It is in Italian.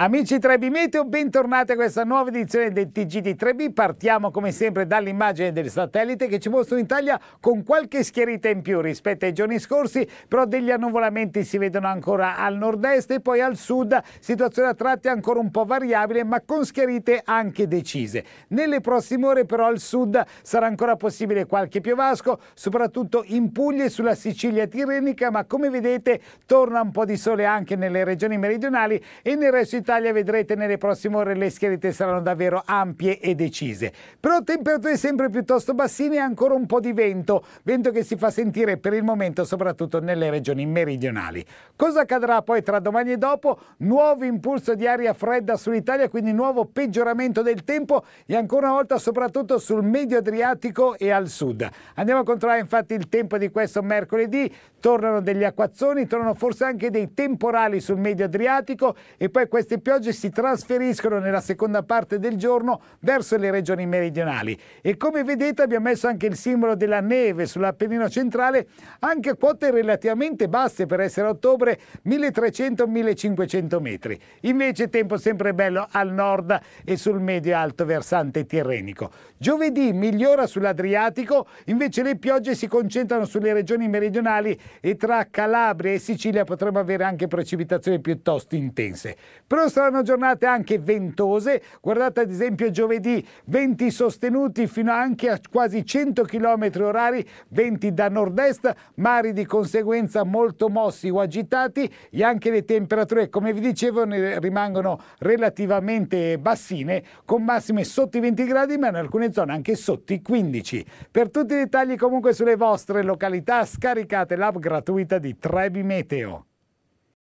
Amici 3B Meteo, bentornati a questa nuova edizione del TG di 3B. Partiamo come sempre dall'immagine del satellite che ci mostra un'Italia con qualche schierita in più rispetto ai giorni scorsi, però degli annuvolamenti si vedono ancora al nord-est e poi al sud, situazione a tratti ancora un po' variabile ma con schierite anche decise. Nelle prossime ore però al sud sarà ancora possibile qualche piovasco, soprattutto in Puglia e sulla Sicilia tirenica, ma come vedete torna un po' di sole anche nelle regioni meridionali e nel resto Italia vedrete nelle prossime ore le schede saranno davvero ampie e decise. Però temperature sempre piuttosto bassine e ancora un po' di vento, vento che si fa sentire per il momento soprattutto nelle regioni meridionali. Cosa accadrà poi tra domani e dopo? Nuovo impulso di aria fredda sull'Italia, quindi nuovo peggioramento del tempo e ancora una volta soprattutto sul medio Adriatico e al sud. Andiamo a controllare infatti il tempo di questo mercoledì, tornano degli acquazzoni, tornano forse anche dei temporali sul medio Adriatico e poi questi piogge si trasferiscono nella seconda parte del giorno verso le regioni meridionali e come vedete abbiamo messo anche il simbolo della neve sull'Appennino centrale anche a quote relativamente basse per essere a ottobre 1300-1500 metri. Invece tempo sempre bello al nord e sul medio alto versante tirrenico. Giovedì migliora sull'Adriatico, invece le piogge si concentrano sulle regioni meridionali e tra Calabria e Sicilia potremmo avere anche precipitazioni piuttosto intense. Però Sabato saranno giornate anche ventose, guardate ad esempio giovedì, venti sostenuti fino anche a quasi 100 km orari, venti da nord-est, mari di conseguenza molto mossi o agitati e anche le temperature, come vi dicevo, rimangono relativamente bassine, con massime sotto i 20 gradi, ma in alcune zone anche sotto i 15. Per tutti i dettagli comunque sulle vostre località scaricate l'app gratuita di Trebi Meteo.